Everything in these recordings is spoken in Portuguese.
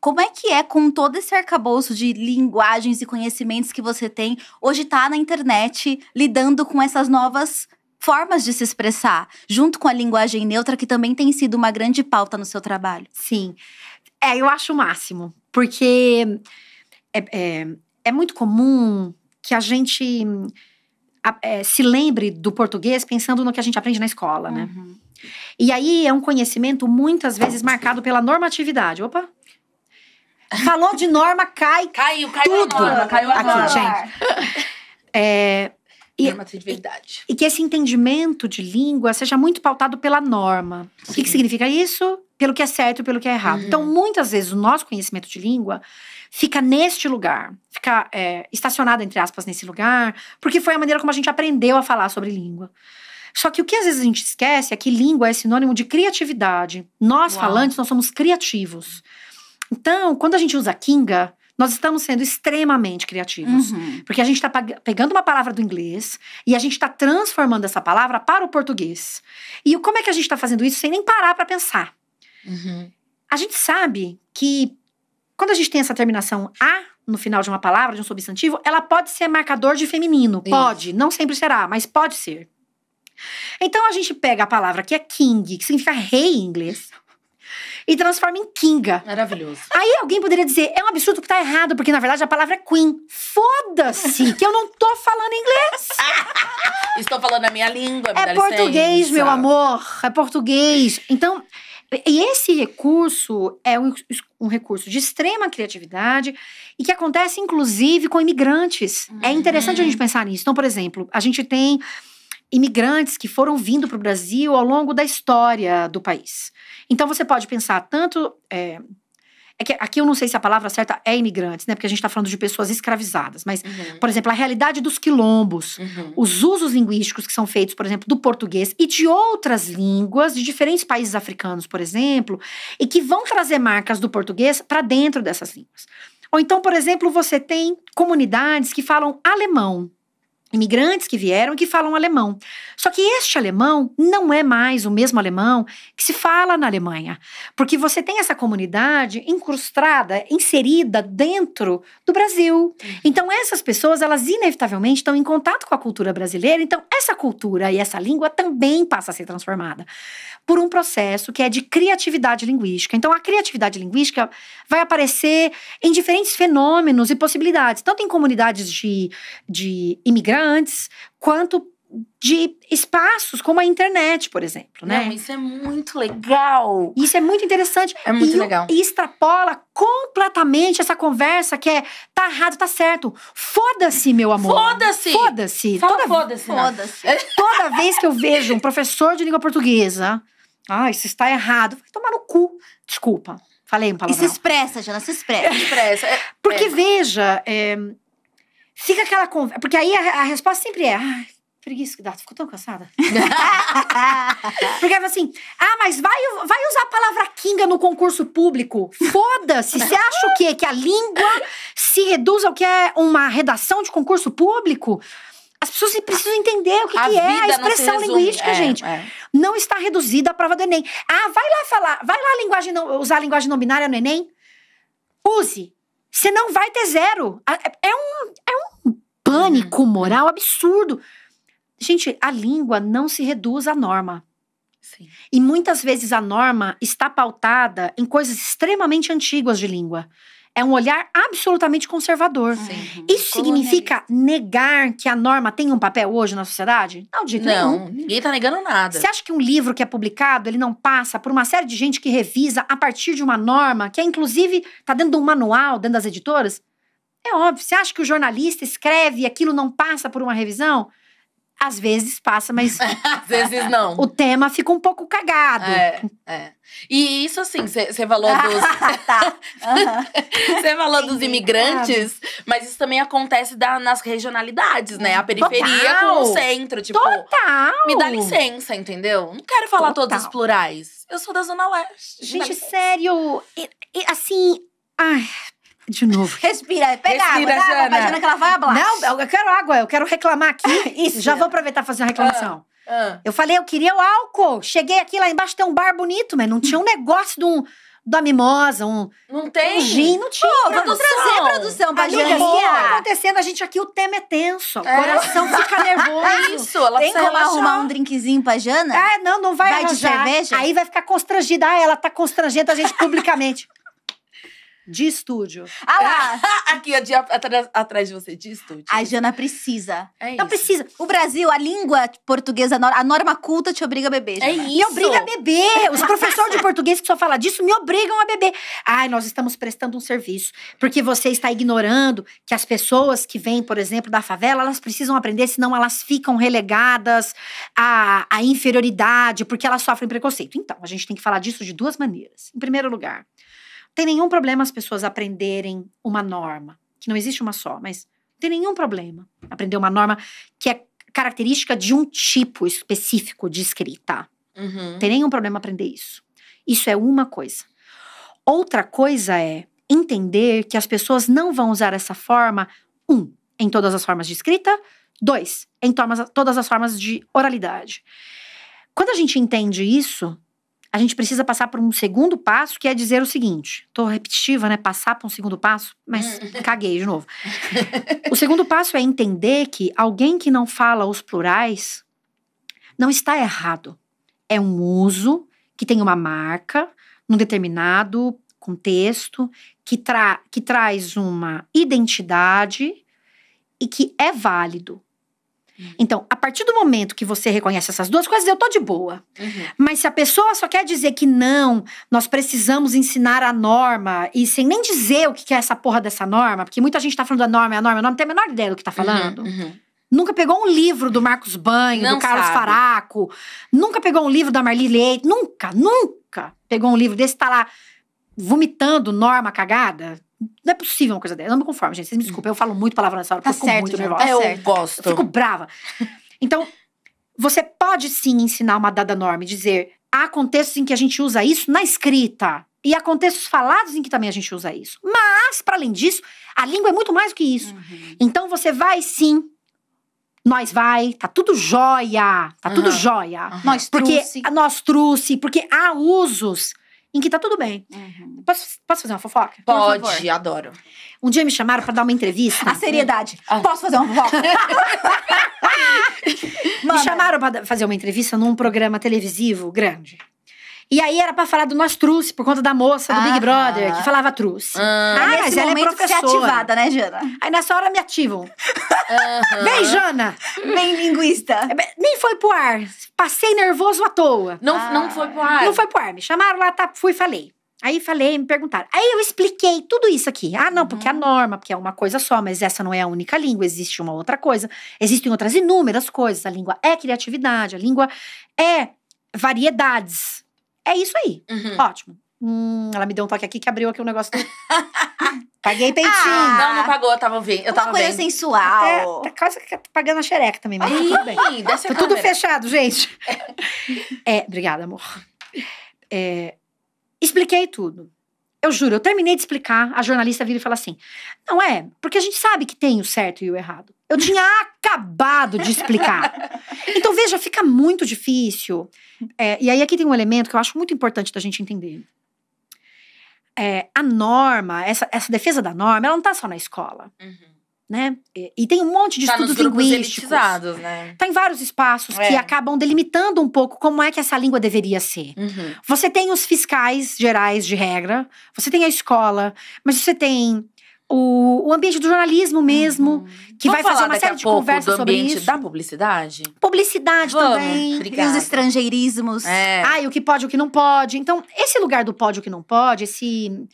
Como é que é com todo esse arcabouço de linguagens e conhecimentos que você tem hoje tá na internet lidando com essas novas formas de se expressar, junto com a linguagem neutra que também tem sido uma grande pauta no seu trabalho? Sim. É, eu acho o máximo, porque é, é, é muito comum que a gente é, se lembre do português pensando no que a gente aprende na escola, né? Uhum. E aí é um conhecimento muitas vezes marcado pela normatividade. Opa, Falou de norma, cai. Caiu, caiu tudo. a norma, caiu a norma. Aqui, gente. É, e, e, que esse entendimento de língua seja muito pautado pela norma. Sim. O que, que, significa isso? Pelo que é certo e pelo que é errado. Então, uhum. Então, muitas vezes, o nosso conhecimento de língua fica neste lugar, fica é, estacionado, entre aspas, nesse lugar, porque foi a maneira como a gente aprendeu a falar sobre língua. Só que o que às vezes a gente esquece é que língua é sinônimo de criatividade. Nós, Uau. falantes, nós somos criativos. Então, quando a gente usa Kinga, nós estamos sendo extremamente criativos. Uhum. Porque a gente está pegando uma palavra do inglês e a gente está transformando essa palavra para o português. E como é que a gente está fazendo isso sem nem parar para pensar? Uhum. A gente sabe que quando a gente tem essa terminação a no final de uma palavra, de um substantivo, ela pode ser marcador de feminino. Isso. Pode, não sempre será, mas pode ser. Então a gente pega a palavra que é king, que significa rei em inglês, e transforma em Kinga. Maravilhoso. Aí alguém poderia dizer, é um absurdo que tá errado, porque na verdade a palavra é Queen. Foda-se que eu não tô falando inglês. Estou falando a minha língua, me É português, licença. meu amor. É português. Então, e esse recurso é um, um, recurso de extrema criatividade e que acontece, inclusive, com imigrantes. Uhum. É interessante a gente uhum. pensar nisso. Então, por exemplo, a gente tem imigrantes que foram vindo para o Brasil ao longo da história do país. Então você pode pensar tanto. É, é que aqui eu não sei se a palavra certa é imigrantes, né? Porque a gente está falando de pessoas escravizadas. Mas, uhum. por exemplo, a realidade dos quilombos, uhum. os usos linguísticos que são feitos, por exemplo, do português e de outras línguas, de diferentes países africanos, por exemplo, e que vão trazer marcas do português para dentro dessas línguas. Ou então, por exemplo, você tem comunidades que falam alemão imigrantes que vieram e que falam alemão. Só que este alemão não é mais o mesmo alemão que se fala na Alemanha, porque você tem essa comunidade incrustada, inserida dentro do Brasil. Uhum. Então essas pessoas, elas inevitavelmente estão em contato com a cultura brasileira, então essa cultura e essa língua também passa a ser transformada por um processo que é de criatividade linguística. Então a criatividade linguística vai aparecer em diferentes fenômenos e possibilidades, tanto em comunidades de, de imigrantes antes, quanto de espaços como a internet, por exemplo, né? Não, isso é muito legal. Isso é muito interessante. É muito e, legal. E extrapola completamente essa conversa que é tá errado, tá certo. Foda-se, meu amor. Foda-se. Foda-se. foda-se. Né? Foda-se. Toda, vez que eu vejo um professor de língua portuguesa, ah, isso está errado, vai tomar no cu. Desculpa. Falei um palavrão. E se expressa, Jana, se expressa. Se expressa. É, Porque é. veja, é, Fica aquela conversa. Porque aí a, a resposta sempre é. Ah, preguiça que dá, ficou tão cansada. Porque assim, ah, mas vai, vai usar a palavra kinga no concurso público. Foda-se, você acha o quê? Que a língua se reduz ao que é uma redação de concurso público? As pessoas precisam entender o que, a que é a expressão linguística, é, gente. É. Não está reduzida à prova do Enem. Ah, vai lá falar, vai lá linguagem usar a linguagem não binária no Enem? Use. Você não vai ter zero. É, é um, é um pânico uhum. moral absurdo. Gente, a língua não se reduz à norma. Sim. E muitas vezes a norma está pautada em coisas extremamente antigas de língua é um olhar absolutamente conservador. Sim. Isso significa negar que a norma tem um papel hoje na sociedade? Não, de não, nenhum. ninguém tá negando nada. Você acha que um livro que é publicado, ele não passa por uma série de gente que revisa a partir de uma norma, que é inclusive tá dentro de um manual, dentro das editoras? É óbvio. Você acha que o jornalista escreve e aquilo não passa por uma revisão? Às vezes passa, mas. Às vezes não. O tema fica um pouco cagado. É, é. E isso, assim, você tá. falou dos. tá. Você uhum. falou Entendi. dos imigrantes, mas isso também acontece da, nas regionalidades, né? A periferia Total. com o centro. Tipo, Total! Me dá licença, entendeu? Não quero falar Total. todos os plurais. Eu sou da Zona Leste. Gente, sério. E, e, assim. Ai, de novo. Respira, pega Respira, água. Jana. Água Jana, que ela vai hablar. Não, eu quero água, eu quero reclamar aqui. Isso. Já vou aproveitar e fazer uma ah, reclamação. Ah, ah. Eu falei, eu queria o álcool. Cheguei aqui, lá embaixo tem um bar bonito, mas não tinha um negócio de um da mimosa, um. Não tem? Um gin, não tinha. Pô, produção. trazer produção pra gente. O que tá acontecendo? A gente aqui, o tema é tenso. É. O coração fica é nervoso. Isso, ela tem como arrumar um drinkzinho pra Jana? Ah, não, não vai Vai arranjar. de cerveja? Aí vai ficar constrangida. Ah, ela tá constrangendo a gente publicamente. De estúdio. Ah lá! Aqui, é de, atrás, atrás de você, de estúdio. A Jana precisa. É não precisa. O Brasil, a língua portuguesa, a norma culta te obriga a beber. É isso. Me obriga a beber. Os professores de português que só falam disso me obrigam a beber. Ai, nós estamos prestando um serviço. Porque você está ignorando que as pessoas que vêm, por exemplo, da favela, elas precisam aprender, senão elas ficam relegadas à, à inferioridade, porque elas sofrem preconceito. Então, a gente tem que falar disso de duas maneiras. Em primeiro lugar, tem nenhum problema as pessoas aprenderem uma norma, que não existe uma só, mas não tem nenhum problema aprender uma norma que é característica de um tipo específico de escrita. Tá? Uhum. Não tem nenhum problema aprender isso. Isso é uma coisa. Outra coisa é entender que as pessoas não vão usar essa forma, um, em todas as formas de escrita, dois, em todas as formas de oralidade. Quando a gente entende isso, a gente precisa passar por um segundo passo, que é dizer o seguinte: estou repetitiva, né? Passar para um segundo passo, mas hum. caguei de novo. O segundo passo é entender que alguém que não fala os plurais não está errado. É um uso que tem uma marca num determinado contexto, que, tra que traz uma identidade e que é válido. Uhum. Então, a partir do momento que você reconhece essas duas coisas, eu tô de boa. Uhum. Mas se a pessoa só quer dizer que não, nós precisamos ensinar a norma, e sem nem dizer o que é essa porra dessa norma, porque muita gente tá falando da norma, é a norma, a norma, não tem a menor ideia do que tá uhum, falando. Uhum, Nunca pegou um livro do Marcos Banho, não do Carlos sabe. Faraco. Nunca pegou um livro da Marli Leite. Nunca, nunca pegou um livro desse, tá lá vomitando norma cagada. Não é possível uma coisa dessa. Eu não me conformo, gente. Vocês me desculpem, eu falo muito palavra nessa hora, tá eu fico certo, muito nervosa. Tá eu certo. gosto. Eu fico brava. Então, você pode sim ensinar uma dada norma e dizer há contextos em que a gente usa isso na escrita. E há contextos falados em que também a gente usa isso. Mas, para além disso, a língua é muito mais do que isso. Uhum. Então você vai sim. Nós vai, tá tudo jóia, tá uhum. tudo jóia. Uhum. Nós trouxe. Porque nós trouxe, porque há usos em que tá tudo bem. Uhum. Posso, posso fazer uma fofoca? Pode, adoro. Um dia me chamaram para dar uma entrevista. A seriedade. Ah. Posso fazer uma fofoca? me chamaram para fazer uma entrevista num programa televisivo grande. E aí era pra falar do nosso truce, por conta da moça do ah, Big Brother, que falava truce. Ah. Ah, ah, mas ela é, é professora. ativada, né, Jana? Aí nessa hora me ativam. Uhum. Vem, Jana! Vem, linguista. É foi pro ar. Passei nervoso à toa. Não, ah. não foi pro ar? Não foi pro ar. Me chamaram lá, tá, fui falei. Aí falei, me perguntaram. Aí eu expliquei tudo isso aqui. Ah, não, porque é a uhum. norma, porque é uma coisa só, mas essa não é a única língua, existe uma outra coisa. Existem outras inúmeras coisas. A língua é criatividade, a língua é variedades. É isso aí. Uhum. Ótimo. Hum, ela me deu um toque aqui que abriu aqui o um negócio. Paguei peitinho. Ah, não, não pagou, eu tava vendo. tava uma coisa bem. sensual. Até, tá quase tá pagando a xereca também, mas Ih, tá tudo bem. Foi tá tudo fechado, gente. é, obrigada, amor. É, expliquei tudo. Eu juro, eu terminei de explicar, a jornalista vira e fala assim: não é, porque a gente sabe que tem o certo e o errado. Eu tinha acabado de explicar. Então, veja, fica muito difícil. É, e aí, aqui tem um elemento que eu acho muito importante da gente entender é, a norma, essa, essa defesa da norma, ela não está só na escola. Uhum. Né? E, e, tem um monte de tá estudos linguísticos. Né? Tá em vários espaços é. que acabam delimitando um pouco como é que essa língua deveria ser. Uhum. Você tem os fiscais gerais de regra, você tem a escola, mas você tem o, o ambiente do jornalismo mesmo, uhum. que Vamos vai fazer uma série de conversas sobre isso. Da publicidade? Publicidade Vamos, também. Obrigada. E os estrangeirismos. É. Ai, o que pode, o que não pode. Então, esse lugar do pode, o que não pode, esse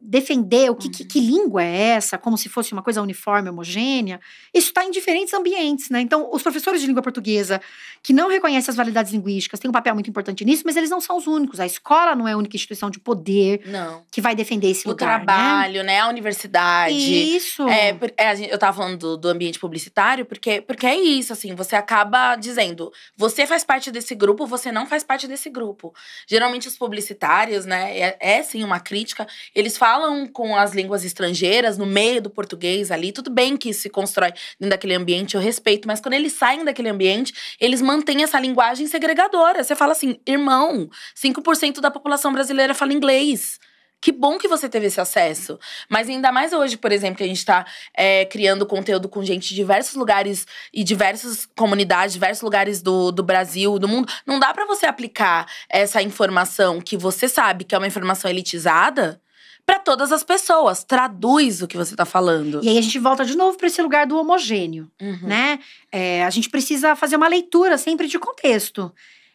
defender o que, que, que, uhum. língua é essa, como se fosse uma coisa uniforme, homogênea, isso está em diferentes ambientes, né? Então, os professores de língua portuguesa que não reconhecem as validades linguísticas têm um papel muito importante nisso, mas eles não são os únicos. A escola não é a única instituição de poder não. que vai defender esse o lugar. O né? trabalho, né? né? A universidade. Isso. É, é eu estava falando do, do, ambiente publicitário, porque, porque é isso, assim, você acaba dizendo, você faz parte desse grupo, você não faz parte desse grupo. Geralmente os publicitários, né? é, é sim uma crítica prática. Eles falam com as línguas estrangeiras, no meio do português ali. Tudo bem que se constrói dentro daquele ambiente, eu respeito, mas quando eles saem daquele ambiente, eles mantêm essa linguagem segregadora. Você fala assim, irmão, 5% da população brasileira fala inglês que bom que você teve esse acesso. Mas ainda mais hoje, por exemplo, que a gente está é, criando conteúdo com gente de diversos lugares e diversas comunidades, diversos lugares do, do Brasil, do mundo. Não dá para você aplicar essa informação que você sabe que é uma informação elitizada para todas as pessoas. Traduz o que você está falando. E aí a gente volta de novo para esse lugar do homogêneo, uhum. né? É, a gente precisa fazer uma leitura sempre de contexto.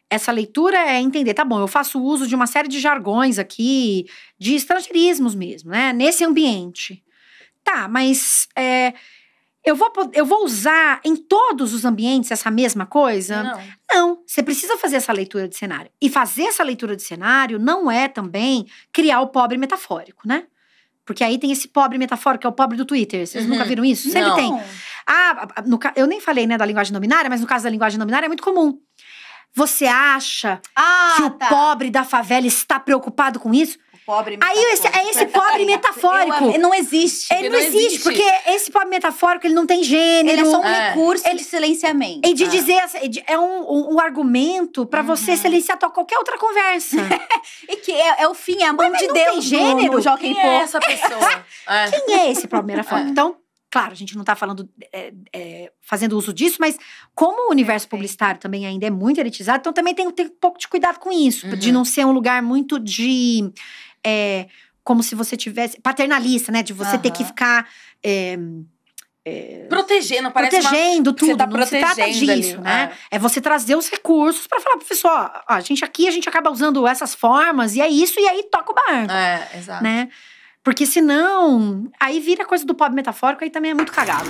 Essa leitura é entender, tá bom, eu faço uso de uma série de jargões aqui, de estrangeirismos mesmo, né? Nesse ambiente. Tá, mas é, eu, vou, eu vou usar em todos os ambientes essa mesma coisa? Não. Não, você precisa fazer essa leitura de cenário. E fazer essa leitura de cenário não é também criar o pobre metafórico, né? Porque aí tem esse pobre metafórico, que é o pobre do Twitter. Vocês uhum. nunca viram isso? Sempre não. tem. Ah, no, eu nem falei, né, da linguagem nominária, mas no caso da linguagem nominária é muito comum. Você acha ah, que tá. o pobre da favela está preocupado com isso? pobre metafórico. Aí esse, é esse pobre metafórico. Eu, não existe. Ele, não, não existe, existe, porque esse pobre metafórico, ele não tem gênero. Ele é só um é. recurso ele, de silenciamento. E de é. dizer, é um, um argumento para uhum. você silenciar qualquer outra conversa. e que é, é, o fim, é a mão mas, mas de Deus. Tem gênero. Dono, Quem é essa pessoa? É. Quem é esse pobre metafórico? É. Então… Claro, a gente não está falando, é, é, fazendo uso disso, mas como o universo publicitário também ainda é muito elitizado, então também tem que ter um pouco de cuidado com isso, uhum. de não ser um lugar muito de. É, como se você tivesse. paternalista, né? De você uhum. ter que ficar. É, é, protegendo, parece protegendo uma... tudo, você tá não protegendo se trata disso, ali, né? É. você trazer os recursos para falar, professor, ó, a gente aqui a gente acaba usando essas formas e é isso e aí toca o barco, é, exato. né? Exato. Porque senão, aí vira coisa do pobre metafórico, aí também é muito cagado.